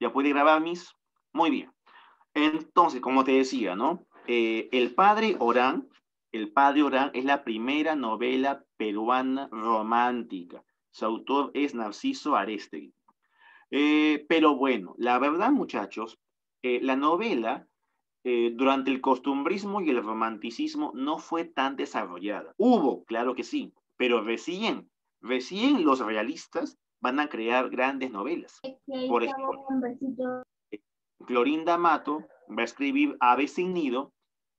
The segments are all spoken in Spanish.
¿Ya puede grabar, mis Muy bien. Entonces, como te decía, ¿no? Eh, el Padre Orán, el Padre Orán es la primera novela peruana romántica. Su autor es Narciso Arestegui. Eh, pero bueno, la verdad, muchachos, eh, la novela durante el costumbrismo y el romanticismo no fue tan desarrollada. Hubo, claro que sí, pero recién, recién los realistas van a crear grandes novelas. Por ejemplo, Clorinda Mato va a escribir Ave sin nido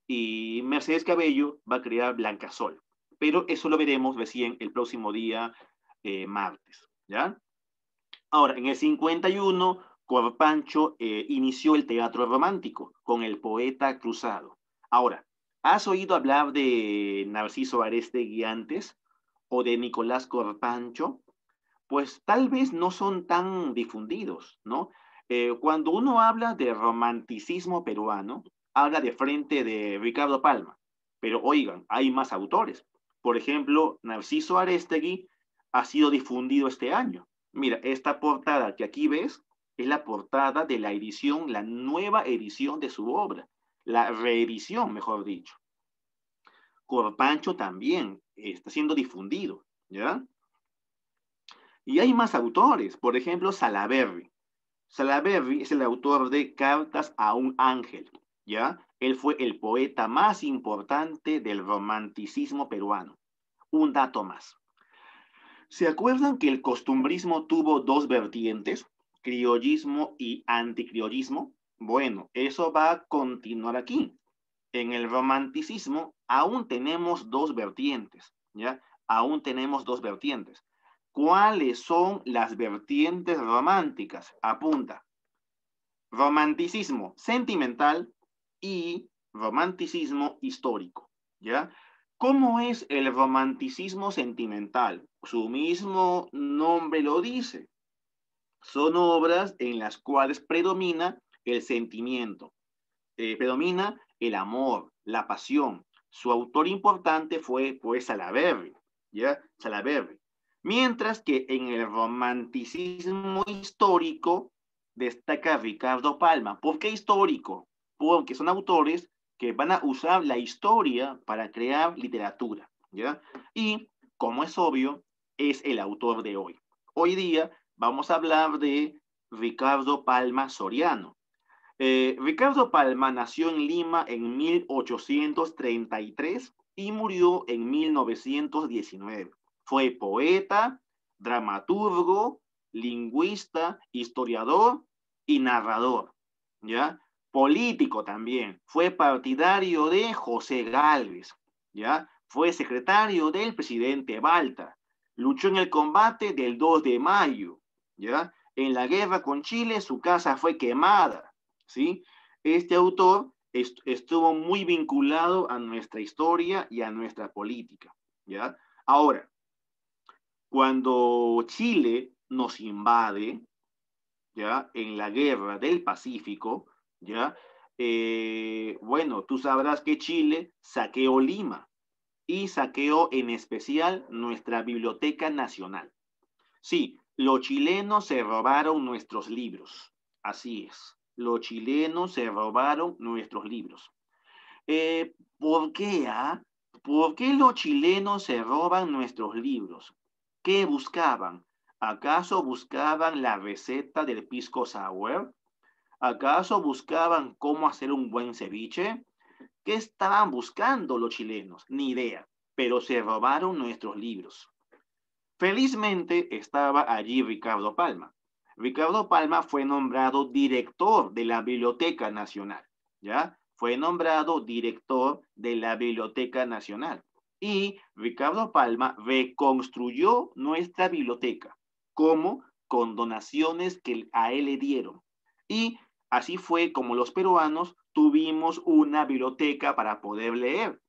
y Mercedes Cabello va a crear Blanca Sol. Pero eso lo veremos recién el próximo día, eh, martes. ¿ya? Ahora, en el 51, Corpancho eh, inició el teatro romántico con el poeta cruzado. Ahora, ¿has oído hablar de Narciso Areste Guiantes ¿O de Nicolás Corpancho? pues tal vez no son tan difundidos, ¿no? Eh, cuando uno habla de romanticismo peruano, habla de frente de Ricardo Palma, pero oigan, hay más autores. Por ejemplo, Narciso Arestegui ha sido difundido este año. Mira, esta portada que aquí ves es la portada de la edición, la nueva edición de su obra, la reedición, mejor dicho. Corpancho también está siendo difundido, ¿ya? Y hay más autores, por ejemplo, Salaberry. Salaberry es el autor de Cartas a un Ángel, ¿ya? Él fue el poeta más importante del romanticismo peruano. Un dato más. ¿Se acuerdan que el costumbrismo tuvo dos vertientes, criollismo y anticriollismo? Bueno, eso va a continuar aquí. En el romanticismo aún tenemos dos vertientes, ¿ya? Aún tenemos dos vertientes. ¿Cuáles son las vertientes románticas? Apunta. Romanticismo sentimental y romanticismo histórico. ¿Ya? ¿Cómo es el romanticismo sentimental? Su mismo nombre lo dice. Son obras en las cuales predomina el sentimiento, eh, predomina el amor, la pasión. Su autor importante fue pues Salaverry, ¿ya? Mientras que en el romanticismo histórico destaca Ricardo Palma. ¿Por qué histórico? Porque son autores que van a usar la historia para crear literatura, Y, como es obvio, es el autor de hoy. Hoy día vamos a hablar de Ricardo Palma Soriano. Eh, Ricardo Palma nació en Lima en 1833 y murió en 1919. Fue poeta, dramaturgo, lingüista, historiador y narrador, ¿ya? Político también, fue partidario de José Galvez, ¿ya? Fue secretario del presidente Balta, luchó en el combate del 2 de mayo, ¿ya? En la guerra con Chile su casa fue quemada, ¿sí? Este autor estuvo muy vinculado a nuestra historia y a nuestra política, ¿ya? Ahora, cuando Chile nos invade, ¿ya? En la guerra del Pacífico, ¿ya? Eh, bueno, tú sabrás que Chile saqueó Lima y saqueó en especial nuestra Biblioteca Nacional. Sí, los chilenos se robaron nuestros libros. Así es, los chilenos se robaron nuestros libros. Eh, ¿Por qué? Ah? ¿Por qué los chilenos se roban nuestros libros? ¿Qué buscaban? ¿Acaso buscaban la receta del pisco sour? ¿Acaso buscaban cómo hacer un buen ceviche? ¿Qué estaban buscando los chilenos? Ni idea, pero se robaron nuestros libros. Felizmente estaba allí Ricardo Palma. Ricardo Palma fue nombrado director de la Biblioteca Nacional, ¿ya? Fue nombrado director de la Biblioteca Nacional y Ricardo Palma reconstruyó nuestra biblioteca, como con donaciones que a él le dieron. Y así fue como los peruanos tuvimos una biblioteca para poder leer.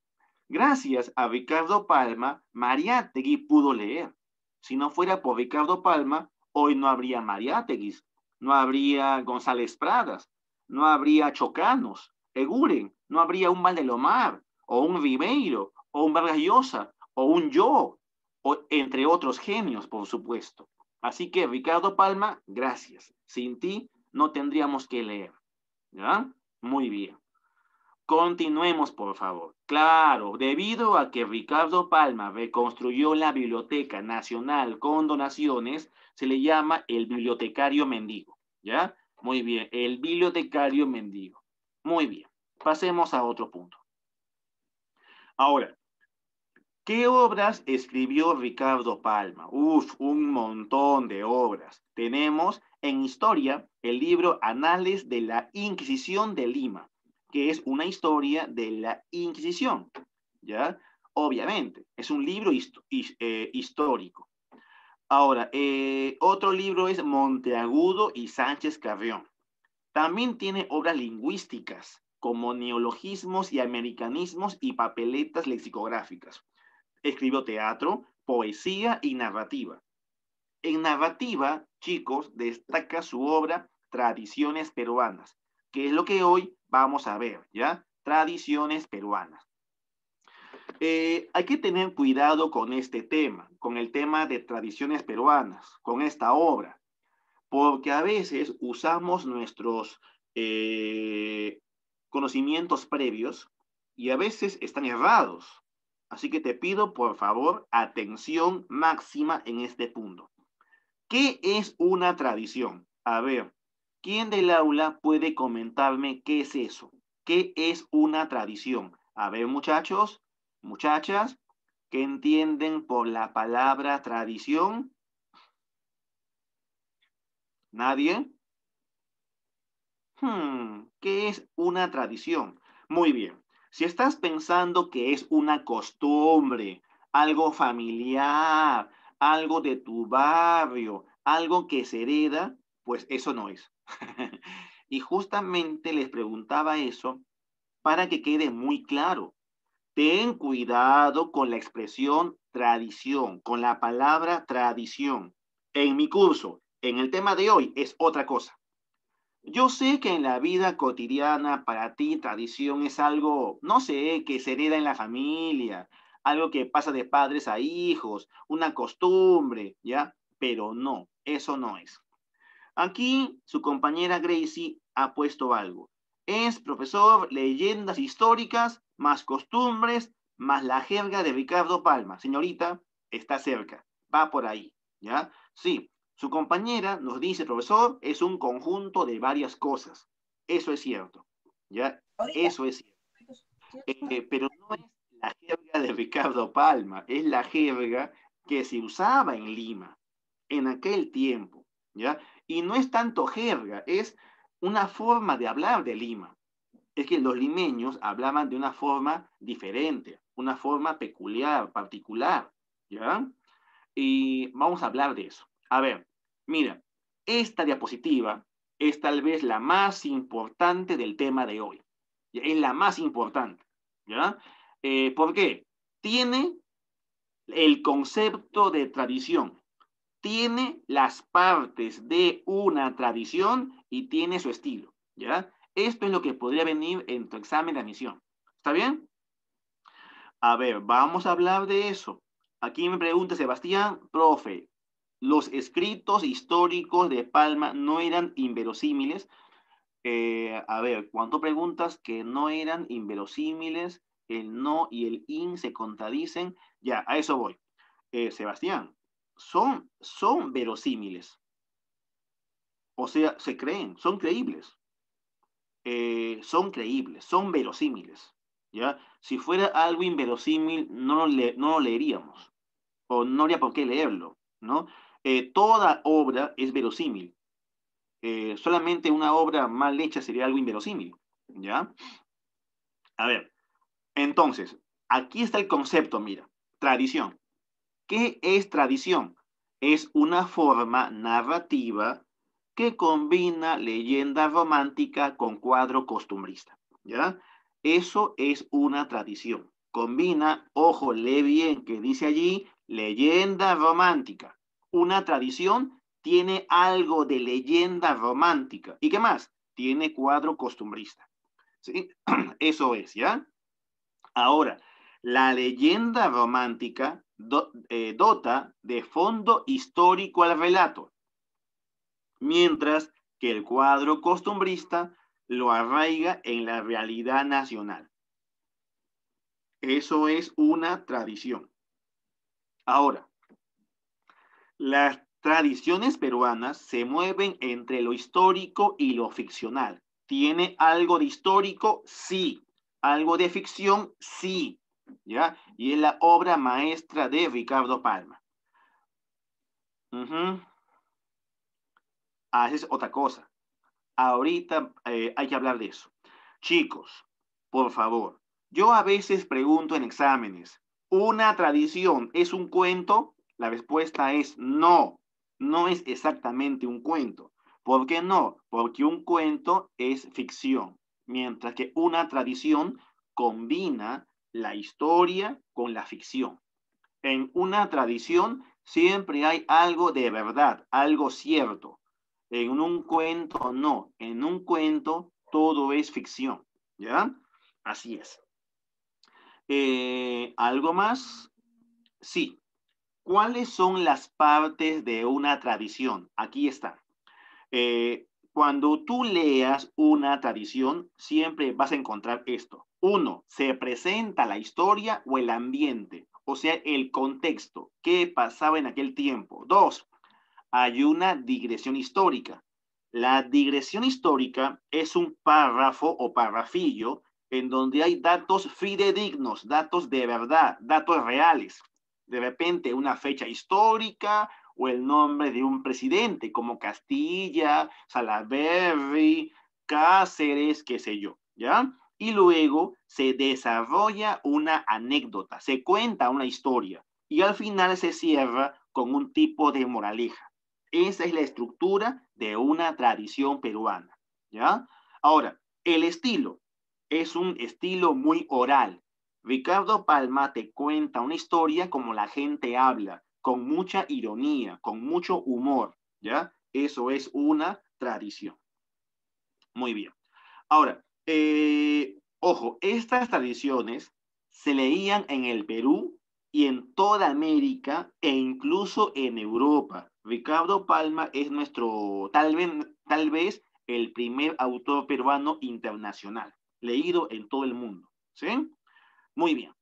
Gracias a Ricardo Palma, Mariátegui pudo leer. Si no fuera por Ricardo Palma, hoy no habría Mariátegui... no habría González Pradas, no habría Chocanos, Eguren, no habría un Valdelomar o un Ribeiro o un Vargas o un yo, o, entre otros genios, por supuesto. Así que, Ricardo Palma, gracias. Sin ti no tendríamos que leer. ¿ya? Muy bien. Continuemos, por favor. Claro, debido a que Ricardo Palma reconstruyó la Biblioteca Nacional con donaciones, se le llama el bibliotecario mendigo. ¿Ya? Muy bien, el bibliotecario mendigo. Muy bien, pasemos a otro punto. Ahora, ¿Qué obras escribió Ricardo Palma? Uf, un montón de obras. Tenemos en historia el libro Anales de la Inquisición de Lima, que es una historia de la Inquisición, ¿ya? Obviamente, es un libro eh, histórico. Ahora, eh, otro libro es Monteagudo y Sánchez Carrión. También tiene obras lingüísticas, como neologismos y americanismos y papeletas lexicográficas. Escribió teatro, poesía y narrativa. En narrativa, chicos, destaca su obra Tradiciones peruanas, que es lo que hoy vamos a ver, ¿ya? Tradiciones peruanas. Eh, hay que tener cuidado con este tema, con el tema de tradiciones peruanas, con esta obra, porque a veces usamos nuestros eh, conocimientos previos y a veces están errados. Así que te pido, por favor, atención máxima en este punto. ¿Qué es una tradición? A ver, ¿quién del aula puede comentarme qué es eso? ¿Qué es una tradición? A ver, muchachos, muchachas, ¿qué entienden por la palabra tradición? ¿Nadie? Hmm, ¿Qué es una tradición? Muy bien. Si estás pensando que es una costumbre, algo familiar, algo de tu barrio, algo que se hereda, pues eso no es. y justamente les preguntaba eso para que quede muy claro. Ten cuidado con la expresión tradición, con la palabra tradición. En mi curso, en el tema de hoy, es otra cosa. Yo sé que en la vida cotidiana para ti tradición es algo, no sé, que se hereda en la familia, algo que pasa de padres a hijos, una costumbre, ¿ya? Pero no, eso no es. Aquí su compañera Gracie ha puesto algo. Es profesor leyendas históricas, más costumbres, más la jerga de Ricardo Palma. Señorita, está cerca, va por ahí, ¿ya? Sí, su compañera nos dice, profesor, es un conjunto de varias cosas. Eso es cierto. ¿ya? Eso es eh, cierto. pero no es la jerga de Ricardo Palma, es la jerga que se usaba en Lima en aquel tiempo. ¿ya? Y no es tanto jerga, es una forma de hablar de Lima. Es que los limeños hablaban de una forma diferente, una forma peculiar, particular. ¿ya? Y vamos a hablar de eso. A ver, Mira, esta diapositiva es tal vez la más importante del tema de hoy. Es la más importante. ¿ya? Eh, ¿Por qué? Tiene el concepto de tradición. Tiene las partes de una tradición y tiene su estilo. ¿ya? Esto es lo que podría venir en tu examen de admisión. ¿Está bien? A ver, vamos a hablar de eso. Aquí me pregunta Sebastián, profe, los escritos históricos de Palma no eran inverosímiles. Eh, a ver, cuando preguntas que no eran inverosímiles, el no y el in se contradicen, ya, a eso voy. Eh, Sebastián, son, son verosímiles. O sea, se creen, son creíbles. Eh, son creíbles, son verosímiles. ¿ya? Si fuera algo inverosímil, no no lo leeríamos. O no habría por qué leerlo, ¿no? Eh, toda obra es verosímil. Eh, solamente una obra mal hecha sería algo inverosímil. ¿Ya? A ver, entonces, aquí está el concepto, mira, tradición. ¿Qué es tradición? Es una forma narrativa que combina leyenda romántica con cuadro costumbrista. ¿Ya? Eso es una tradición. Combina, ojo, lee bien que dice allí, leyenda romántica una tradición tiene algo de leyenda romántica. ¿Y qué más? Tiene cuadro costumbrista. ¿Sí? Eso es, ¿ya? Ahora, la leyenda romántica eh, dota de fondo histórico al relato, mientras que el cuadro costumbrista lo arraiga en la realidad nacional. Eso es una tradición. Ahora, las tradiciones peruanas se mueven entre lo histórico y lo ficcional. ¿Tiene algo de histórico? Sí. ¿Algo de ficción? Sí. ¿Ya? Y es la obra maestra de Ricardo Palma. Haces ah, es otra cosa. Ahorita eh, hay que hablar de eso. Chicos, por favor, yo a veces pregunto en exámenes, ¿una tradición es un cuento? La respuesta es no, no es exactamente un cuento. ¿Por qué no? Porque un cuento es ficción, mientras que una tradición combina la historia con la ficción. En una tradición siempre hay algo de verdad, algo cierto. En un cuento no, en un cuento todo es ficción, ¿ya? Así es. Eh, ¿Algo más? Sí, ¿Cuáles son las partes de una tradición? Aquí está. Eh, cuando tú leas una tradición, siempre vas a encontrar esto. Uno, se presenta la historia o el ambiente, o sea, el contexto, qué pasaba en aquel tiempo. Dos, hay una digresión histórica. La digresión histórica es un párrafo o parrafillo en donde hay datos fidedignos, datos de verdad, datos reales de repente una fecha histórica o el nombre de un presidente como Castilla, Salaberry, Cáceres, qué sé yo, ¿ya? Y luego se desarrolla una anécdota, se cuenta una historia y al final se cierra con un tipo de moraleja. Esa es la estructura de una tradición peruana, ¿ya? Ahora, el estilo es un estilo muy oral, Ricardo Palma te cuenta una historia como la gente habla, con mucha ironía, con mucho humor, ¿ya? Eso es una tradición. Muy bien. Ahora, eh, ojo, estas tradiciones se leían en el Perú y en toda América e incluso en Europa. Ricardo Palma es nuestro, tal vez, tal vez el primer autor peruano internacional, leído en todo el mundo. ¿Sí? Muy bien.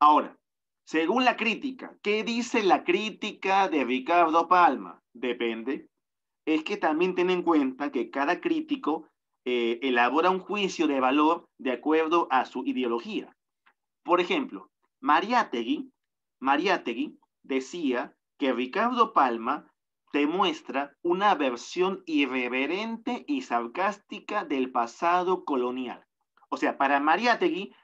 Ahora, según la crítica, ¿qué dice la crítica de Ricardo Palma? Depende. Es que también ten en cuenta que cada crítico eh, elabora un juicio de valor de acuerdo a su ideología. Por ejemplo, Mariátegui, Mariátegui decía que Ricardo Palma demuestra una versión irreverente y sarcástica del pasado colonial. O sea, para Mariátegui,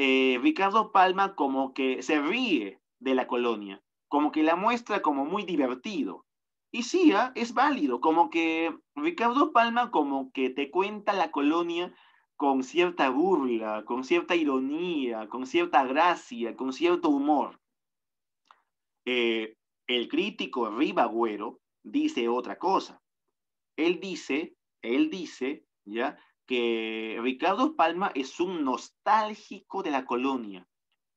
eh, Ricardo Palma como que se ríe de la colonia, como que la muestra como muy divertido. Y sí, ¿ah? es válido, como que Ricardo Palma como que te cuenta la colonia con cierta burla, con cierta ironía, con cierta gracia, con cierto humor. Eh, el crítico Ribagüero dice otra cosa. Él dice, él dice, ¿ya? que Ricardo Palma es un nostálgico de la colonia,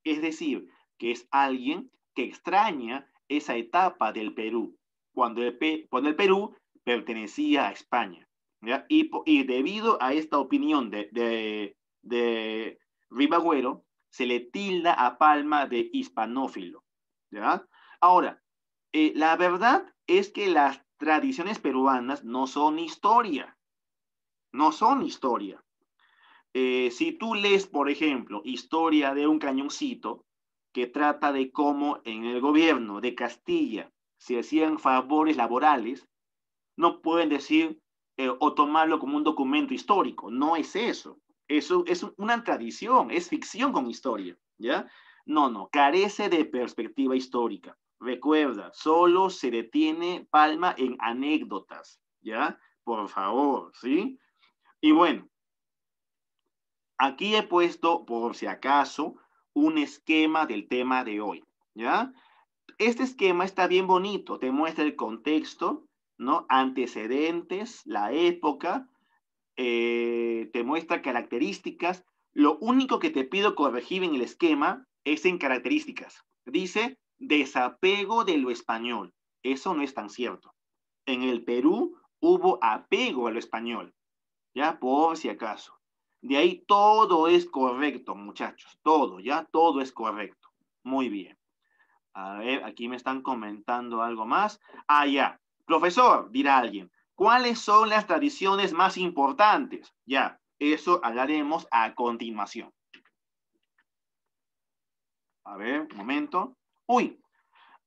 es decir, que es alguien que extraña esa etapa del Perú, cuando el, el Perú pertenecía a España. Y, debido a esta opinión de, de, Ribagüero, se le tilda a Palma de hispanófilo. Ahora, eh, la verdad es que las tradiciones peruanas no son historia, no son historia. Eh, si tú lees, por ejemplo, historia de un cañoncito que trata de cómo en el gobierno de Castilla se hacían favores laborales, no pueden decir eh, o tomarlo como un documento histórico. No es eso. Eso es una tradición, es ficción con historia, ¿ya? No, no, carece de perspectiva histórica. Recuerda, solo se detiene Palma en anécdotas, ¿ya? Por favor, ¿sí? Y bueno, aquí he puesto, por si acaso, un esquema del tema de hoy, ¿ya? Este esquema está bien bonito, te muestra el contexto, ¿no? Antecedentes, la época, eh, te muestra características. Lo único que te pido corregir en el esquema es en características. Dice desapego de lo español. Eso no es tan cierto. En el Perú hubo apego a lo español. ¿ya? Por si acaso. De ahí todo es correcto, muchachos, todo, ¿ya? Todo es correcto. Muy bien. A ver, aquí me están comentando algo más. Ah, ya. Profesor, dirá alguien, ¿cuáles son las tradiciones más importantes? Ya, eso hablaremos a continuación. A ver, un momento. Uy,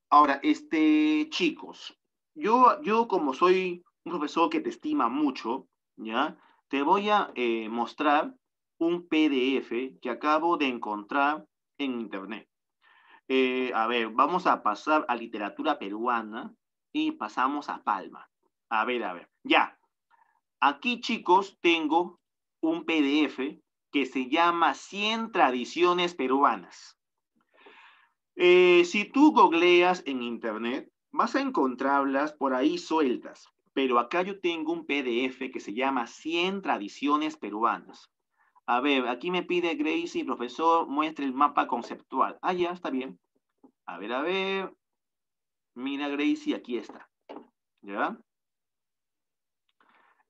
ahora, este, chicos, yo, yo como soy un profesor que te estima mucho, ¿ya? te voy a eh, mostrar un PDF que acabo de encontrar en internet. Eh, a ver, vamos a pasar a literatura peruana y pasamos a Palma. A ver, a ver, ya. Aquí, chicos, tengo un PDF que se llama 100 tradiciones peruanas. Eh, si tú googleas en internet, vas a encontrarlas por ahí sueltas pero acá yo tengo un PDF que se llama 100 tradiciones peruanas. A ver, aquí me pide Gracie, profesor, muestre el mapa conceptual. Ah, ya, está bien. A ver, a ver. Mira, Gracie, aquí está. ¿Ya?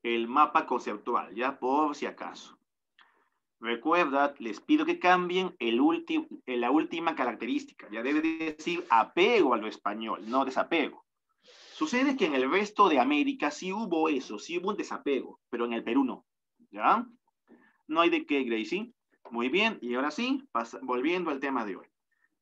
El mapa conceptual, ya, por si acaso. Recuerda, les pido que cambien el la última característica. Ya debe decir apego a lo español, no desapego. Sucede que en el resto de América sí hubo eso, sí hubo un desapego, pero en el Perú no. ¿Ya? No hay de qué, Gracie. Muy bien, y ahora sí, volviendo al tema de hoy.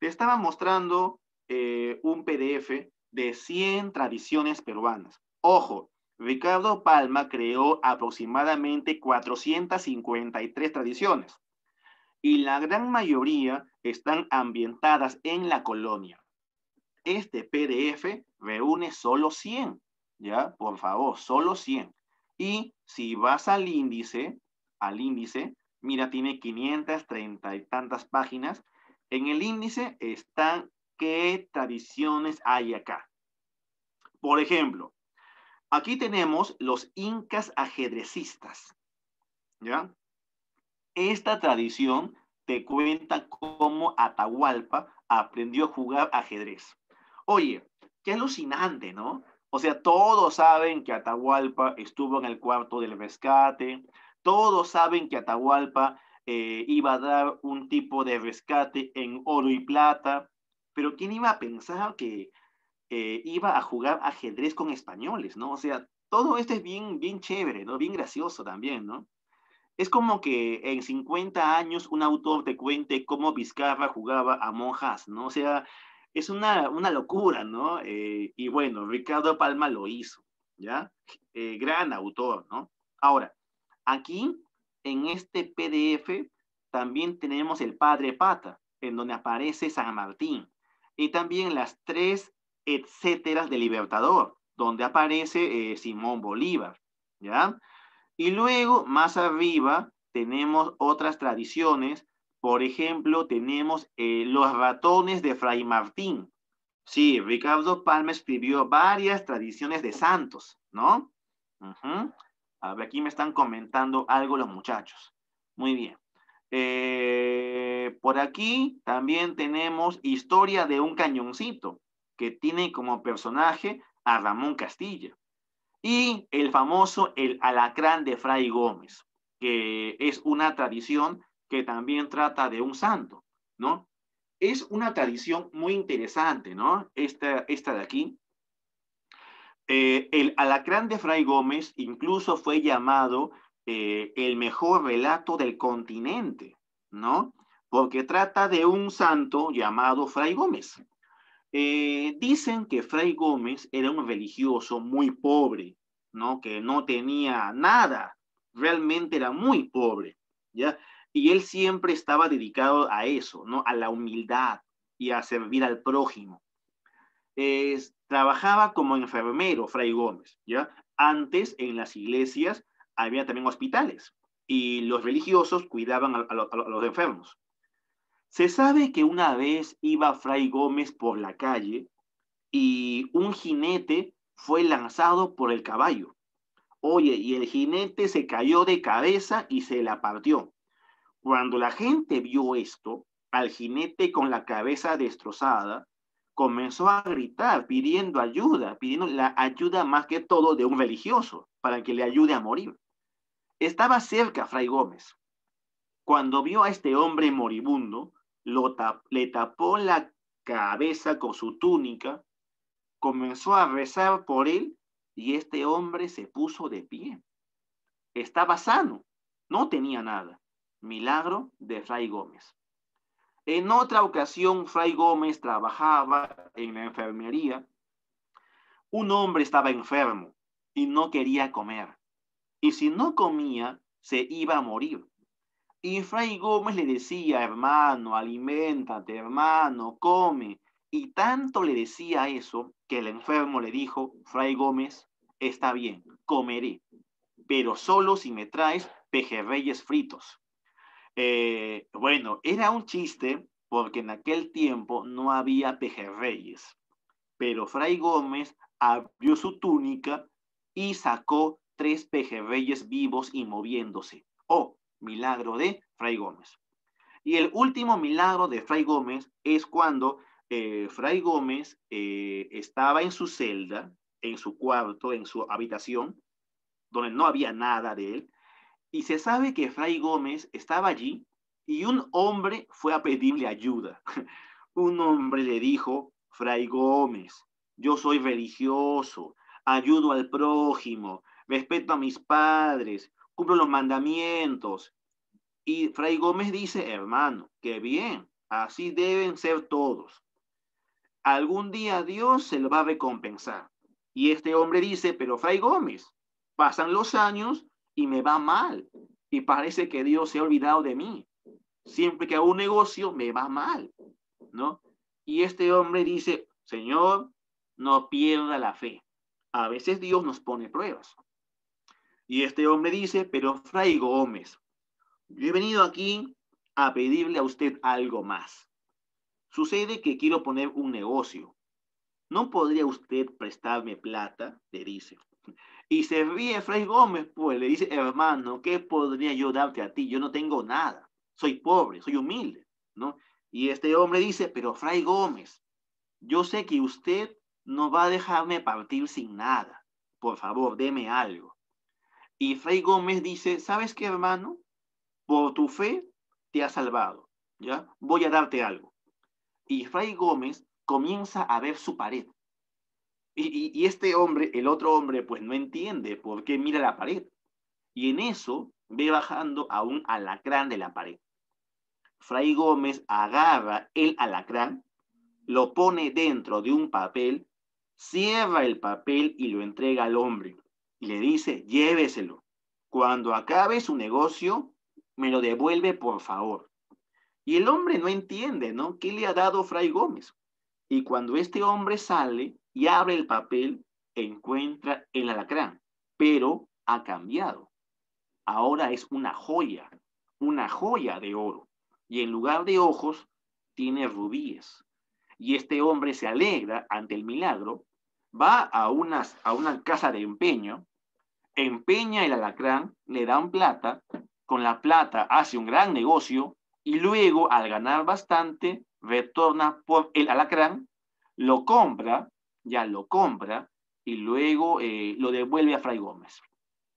Te estaba mostrando eh, un PDF de 100 tradiciones peruanas. Ojo, Ricardo Palma creó aproximadamente 453 tradiciones y la gran mayoría están ambientadas en la colonia. Este PDF reúne solo 100, ¿ya? Por favor, solo 100. Y si vas al índice, al índice, mira, tiene 530 y tantas páginas. En el índice están qué tradiciones hay acá. Por ejemplo, aquí tenemos los incas ajedrecistas, ¿ya? Esta tradición te cuenta cómo Atahualpa aprendió a jugar ajedrez. Oye, qué alucinante, ¿no? O sea, todos saben que Atahualpa estuvo en el cuarto del rescate, todos saben que Atahualpa eh, iba a dar un tipo de rescate en oro y plata, pero ¿quién iba a pensar que eh, iba a jugar ajedrez con españoles, ¿no? O sea, todo esto es bien, bien chévere, ¿no? Bien gracioso también, ¿no? Es como que en 50 años un autor te cuente cómo Vizcarra jugaba a monjas, ¿no? O sea, es una, locura, ¿no? Eh, y bueno, Ricardo Palma lo hizo, ¿ya? Eh, gran autor, ¿no? Ahora, aquí en este PDF también tenemos el Padre Pata, en donde aparece San Martín, y también las tres etcéteras del Libertador, donde aparece eh, Simón Bolívar, ¿ya? Y luego, más arriba, tenemos otras tradiciones por ejemplo, tenemos eh, Los ratones de Fray Martín. Sí, Ricardo Palma escribió varias tradiciones de santos, ¿no? A ver, aquí me están comentando algo los muchachos. Muy bien. Eh, por aquí también tenemos Historia de un cañoncito, que tiene como personaje a Ramón Castilla. Y el famoso El Alacrán de Fray Gómez, que es una tradición que también trata de un santo, ¿no? Es una tradición muy interesante, ¿no? Esta, esta de aquí. Eh, el alacrán de Fray Gómez incluso fue llamado eh, el mejor relato del continente, ¿no? Porque trata de un santo llamado Fray Gómez. Eh, dicen que Fray Gómez era un religioso muy pobre, ¿no? Que no tenía nada, realmente era muy pobre, ¿ya? Y él siempre estaba dedicado a eso, ¿no? A la humildad y a servir al prójimo. trabajaba como enfermero, Fray Gómez, ¿ya? Antes en las iglesias había también hospitales y los religiosos cuidaban a, a los enfermos. Se sabe que una vez iba Fray Gómez por la calle y un jinete fue lanzado por el caballo. Oye, y el jinete se cayó de cabeza y se la partió. Cuando la gente vio esto, al jinete con la cabeza destrozada, comenzó a gritar pidiendo ayuda, pidiendo la ayuda más que todo de un religioso para que le ayude a morir. Estaba cerca Fray Gómez. Cuando vio a este hombre moribundo, le tapó la cabeza con su túnica, comenzó a rezar por él y este hombre se puso de pie. Estaba sano, no tenía nada. Milagro de Fray Gómez. En otra ocasión, Fray Gómez trabajaba en la enfermería. Un hombre estaba enfermo y no quería comer. Y si no comía, se iba a morir. Y Fray Gómez le decía, hermano, alimentate, hermano, come. Y tanto le decía eso que el enfermo le dijo, Fray Gómez, está bien, comeré, pero solo si me traes pejerreyes fritos. Eh, bueno, era un chiste porque en aquel tiempo no había pejerreyes, pero Fray Gómez abrió su túnica y sacó tres pejerreyes vivos y moviéndose. Oh, milagro de Fray Gómez. Y el último milagro de Fray Gómez es cuando eh, Fray Gómez eh, estaba en su celda, en su cuarto, en su habitación, donde no había nada de él, y se sabe que Fray Gómez estaba allí y un hombre fue a pedirle ayuda. un hombre le dijo, Fray Gómez, yo soy religioso, ayudo al prójimo, respeto a mis padres, cumplo los mandamientos. Y Fray Gómez dice, hermano, qué bien, así deben ser todos. Algún día Dios se lo va a recompensar. Y este hombre dice, pero Fray Gómez, pasan los años y me va mal. Y parece que Dios se ha olvidado de mí. Siempre que hago un negocio, me va mal, ¿no? Y este hombre dice, Señor, no pierda la fe. A veces Dios nos pone pruebas. Y este hombre dice, pero Fray Gómez, yo he venido aquí a pedirle a usted algo más. Sucede que quiero poner un negocio. ¿No podría usted prestarme plata? Le dice. Y se ríe Fray Gómez, pues le dice, hermano, ¿qué podría yo darte a ti? Yo no tengo nada, soy pobre, soy humilde, ¿no? Y este hombre dice, pero Fray Gómez, yo sé que usted no va a dejarme partir sin nada. Por favor, deme algo. Y Fray Gómez dice, ¿sabes qué, hermano? Por tu fe te ha salvado, ¿ya? Voy a darte algo. Y Fray Gómez comienza a ver su pared. Y, este hombre, el otro hombre, pues no entiende por qué mira la pared. Y en eso ve bajando a un alacrán de la pared. Fray Gómez agarra el alacrán, lo pone dentro de un papel, cierra el papel y lo entrega al hombre. Y le dice, lléveselo. Cuando acabe su negocio, me lo devuelve, por favor. Y el hombre no entiende, ¿no? ¿Qué le ha dado Fray Gómez? Y cuando este hombre sale y abre el papel, encuentra el alacrán, pero ha cambiado. Ahora es una joya, una joya de oro. Y en lugar de ojos, tiene rubíes. Y este hombre se alegra ante el milagro, va a, unas, a una casa de empeño, empeña el alacrán, le dan plata, con la plata hace un gran negocio y luego al ganar bastante retorna por el alacrán, lo compra, ya lo compra y luego eh, lo devuelve a Fray Gómez.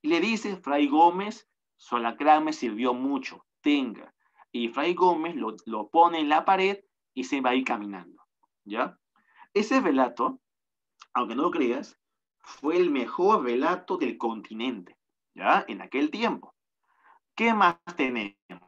Y le dice, Fray Gómez, su alacrán me sirvió mucho, tenga. Y Fray Gómez lo, lo pone en la pared y se va a ir caminando. ¿Ya? Ese relato, aunque no lo creas, fue el mejor relato del continente, ¿ya? En aquel tiempo. ¿Qué más tenemos?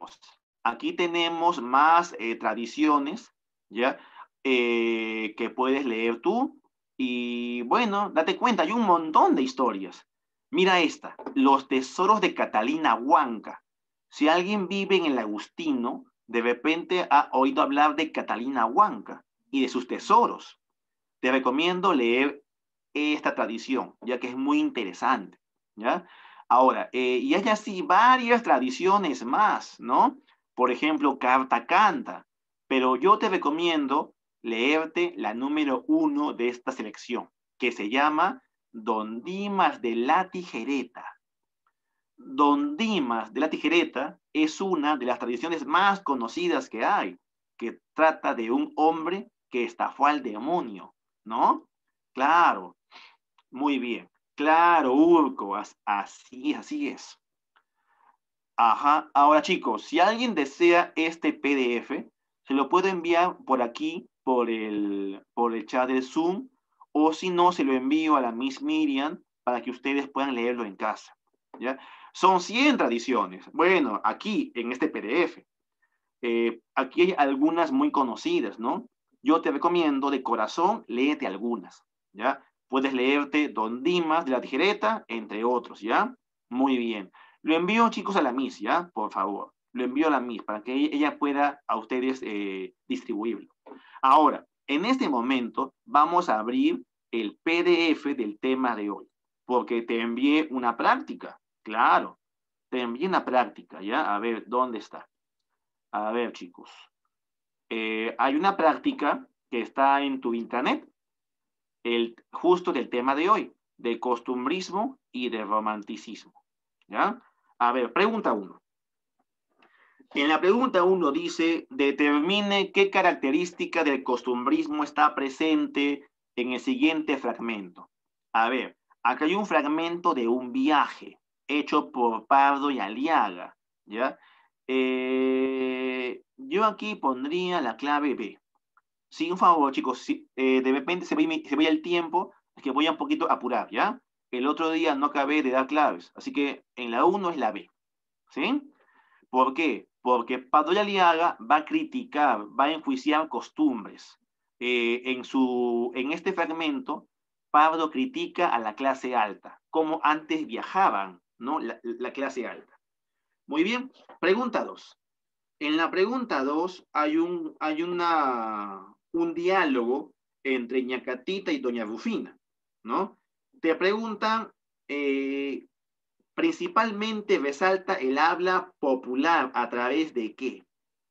Aquí tenemos más eh, tradiciones, ¿ya? Eh, que puedes leer tú. Y bueno, date cuenta, hay un montón de historias. Mira esta, Los tesoros de Catalina Huanca. Si alguien vive en el Agustino, de repente ha oído hablar de Catalina Huanca y de sus tesoros. Te recomiendo leer esta tradición, ya que es muy interesante, ¿ya? Ahora, eh, y hay así varias tradiciones más, ¿no? Por ejemplo, Carta Canta. Pero yo te recomiendo leerte la número uno de esta selección, que se llama Don Dimas de la Tijereta. Don Dimas de la Tijereta es una de las tradiciones más conocidas que hay, que trata de un hombre que estafó al demonio, ¿no? Claro, muy bien. Claro, Urco, así, así es. Ajá. Ahora, chicos, si alguien desea este PDF, se lo puedo enviar por aquí, por el, chat de Zoom, o si no, se lo envío a la Miss Miriam para que ustedes puedan leerlo en casa. ¿ya? Son 100 tradiciones. Bueno, aquí, en este PDF. Eh, aquí hay algunas muy conocidas, ¿no? Yo te recomiendo de corazón, léete algunas, ¿ya? Puedes leerte Don Dimas de la Tijereta, entre otros, ¿ya? Muy bien. Lo envío, chicos, a la MIS, ¿ya? Por favor. Lo envío a la MIS para que ella pueda a ustedes eh, distribuirlo. Ahora, en este momento vamos a abrir el PDF del tema de hoy, porque te envié una práctica, claro. Te envié una práctica, ¿ya? A ver, ¿dónde está? A ver, chicos. Eh, hay una práctica que está en tu internet. justo del tema de hoy, de costumbrismo y de romanticismo. ¿ya? A ver, pregunta 1. En la pregunta uno dice, determine qué característica del costumbrismo está presente en el siguiente fragmento. A ver, acá hay un fragmento de un viaje hecho por Pardo y Aliaga, ¿ya? Eh, yo aquí pondría la clave B. un favor, chicos, eh, de repente se ve, el tiempo, es que voy a un poquito apurar, ¿ya? el otro día no acabé de dar claves, así que en la 1 es la B. ¿Sí? ¿Por qué? Porque Pablo Liaga va a criticar, va a enjuiciar costumbres. Eh, en, su, en este fragmento, Pablo critica a la clase alta, como antes viajaban ¿no? la, clase alta. Muy bien, pregunta 2. En la pregunta 2 hay, un, hay una, un diálogo entre Ñacatita y Doña Rufina, ¿no? te preguntan, eh, principalmente resalta el habla popular a través de qué.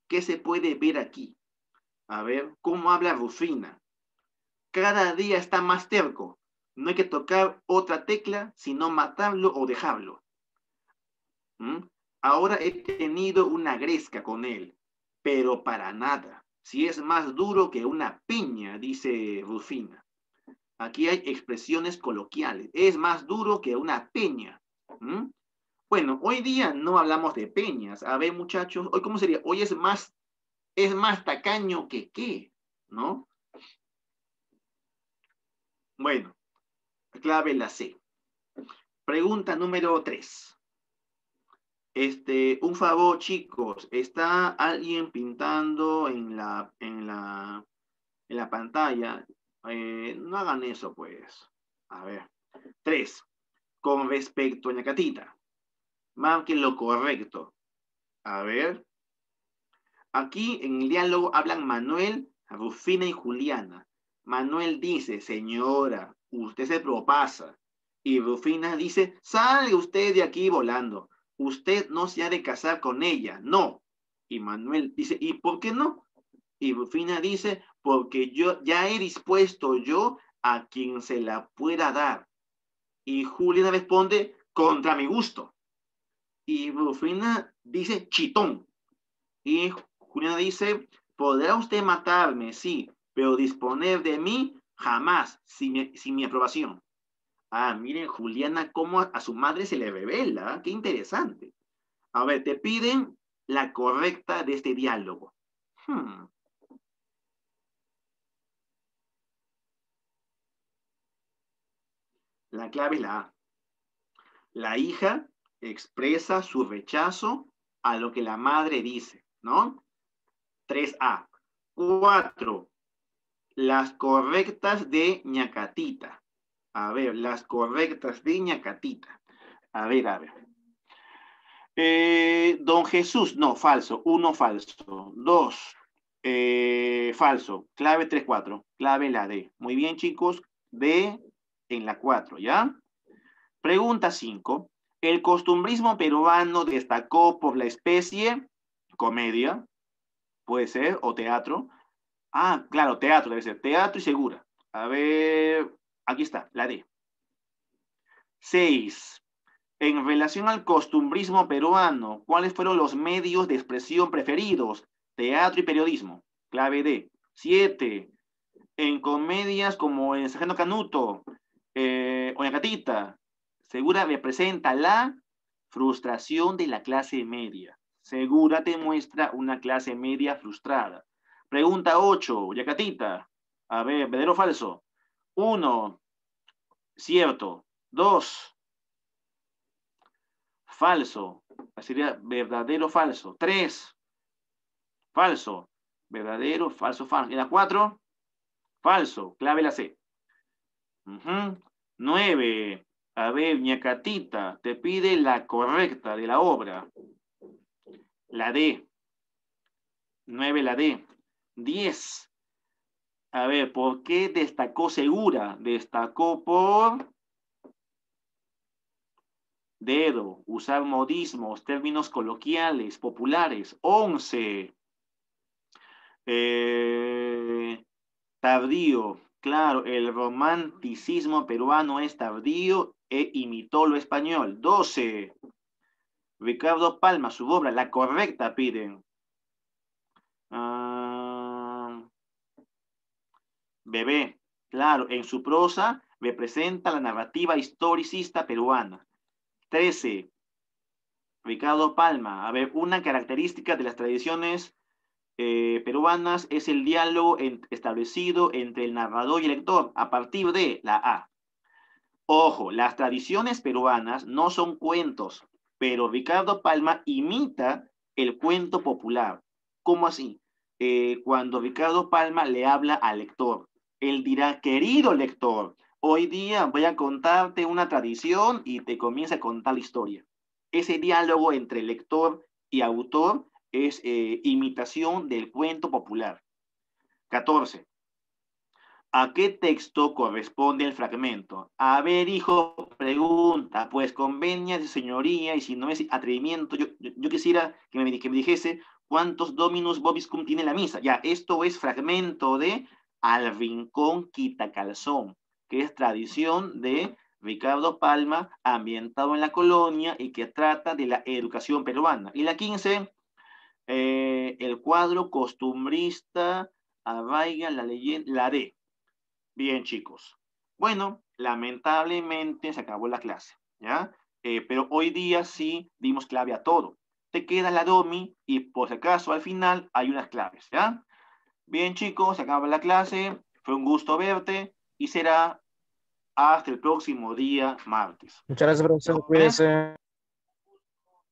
¿Qué se puede ver aquí? A ver, ¿cómo habla Rufina? Cada día está más terco. No hay que tocar otra tecla, sino matarlo o dejarlo. ¿Mm? Ahora he tenido una gresca con él, pero para nada. Si es más duro que una piña, dice Rufina. Aquí hay expresiones coloquiales. Es más duro que una peña. Bueno, hoy día no hablamos de peñas. A ver, muchachos, hoy cómo sería? Hoy es más, es más tacaño que qué, ¿no? Bueno, clave la C. Pregunta número tres. Este, un favor, chicos, está alguien pintando en la, en la, en la pantalla eh, no hagan eso, pues. A ver. Tres, con respecto a más que lo correcto. A ver. Aquí en el diálogo hablan Manuel, Rufina y Juliana. Manuel dice, señora, usted se propasa. Y Rufina dice, sale usted de aquí volando. Usted no se ha de casar con ella. No. Y Manuel dice, ¿y por qué no? Y Rufina dice, porque yo ya he dispuesto yo a quien se la pueda dar. Y Juliana responde, contra mi gusto. Y Rufina dice, chitón. Y Juliana dice, podrá usted matarme, sí, pero disponer de mí jamás, sin mi, aprobación. Ah, miren, Juliana, cómo a, su madre se le revela. Qué interesante. A ver, te piden la correcta de este diálogo. Hmm. La clave es la A. La hija expresa su rechazo a lo que la madre dice, ¿no? 3A. 4. Las correctas de ñacatita. A ver, las correctas de ñacatita. A ver, a ver. Eh, don Jesús, no, falso. Uno, falso. Dos, eh, falso. Clave tres, cuatro. Clave la D. Muy bien, chicos. D, en la 4, ¿ya? Pregunta 5. El costumbrismo peruano destacó por la especie comedia, puede ser, o teatro. Ah, claro, teatro debe ser, teatro y segura. A ver, aquí está, la D. 6. En relación al costumbrismo peruano, ¿cuáles fueron los medios de expresión preferidos? Teatro y periodismo. Clave D. 7. En comedias como en Sergio Canuto, eh, Oñacatita, Segura representa la frustración de la clase media. Segura te muestra una clase media frustrada. Pregunta 8, Oyacatita. A ver, ¿verdadero o falso? Uno, Cierto. Dos, Falso. Sería verdadero o falso. Tres, Falso. Verdadero, falso, falso. Y la 4, falso. Clave la C. 9. A ver, ñacatita, te pide la correcta de la obra. La D. 9, la D. 10. A ver, ¿por qué destacó segura? Destacó por dedo, usar modismos, términos coloquiales, populares. 11. Eh, tardío. Claro, el romanticismo peruano es tardío e imitó lo español. 12. Ricardo Palma, su obra, la correcta, piden. Ah, bebé, claro, en su prosa representa la narrativa historicista peruana. 13. Ricardo Palma, a ver, una característica de las tradiciones eh, peruanas es el diálogo establecido entre el narrador y el lector a partir de la A. Ojo, las tradiciones peruanas no son cuentos, pero Ricardo Palma imita el cuento popular. ¿Cómo así? Eh, cuando Ricardo Palma le habla al lector, él dirá, querido lector, hoy día voy a contarte una tradición y te comienza a contar la historia. Ese diálogo entre lector y autor es eh, imitación del cuento popular. 14. ¿A qué texto corresponde el fragmento? A ver, hijo, pregunta, pues convenia de señoría, y si no es atrevimiento, yo, yo, quisiera que me, dijese cuántos dominus bobiscum tiene la misa. Ya, esto es fragmento de Al Rincón Calzón, que es tradición de Ricardo Palma, ambientado en la colonia y que trata de la educación peruana. Y la 15, eh, el cuadro costumbrista arraiga la leyenda, la D, Bien, chicos. Bueno, lamentablemente se acabó la clase, ¿ya? Eh, pero hoy día sí dimos clave a todo. Te queda la DOMI y por si acaso al final hay unas claves, ¿ya? Bien, chicos, se acaba la clase. Fue un gusto verte y será hasta el próximo día martes. Muchas gracias, profesor. Cuídense.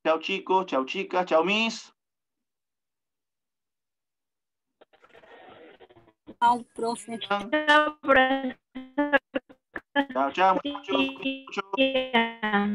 Chao, chicos. Chao, chicas. Chao, mis. Tchau, prof. Tchau, tchau. tchau, tchau.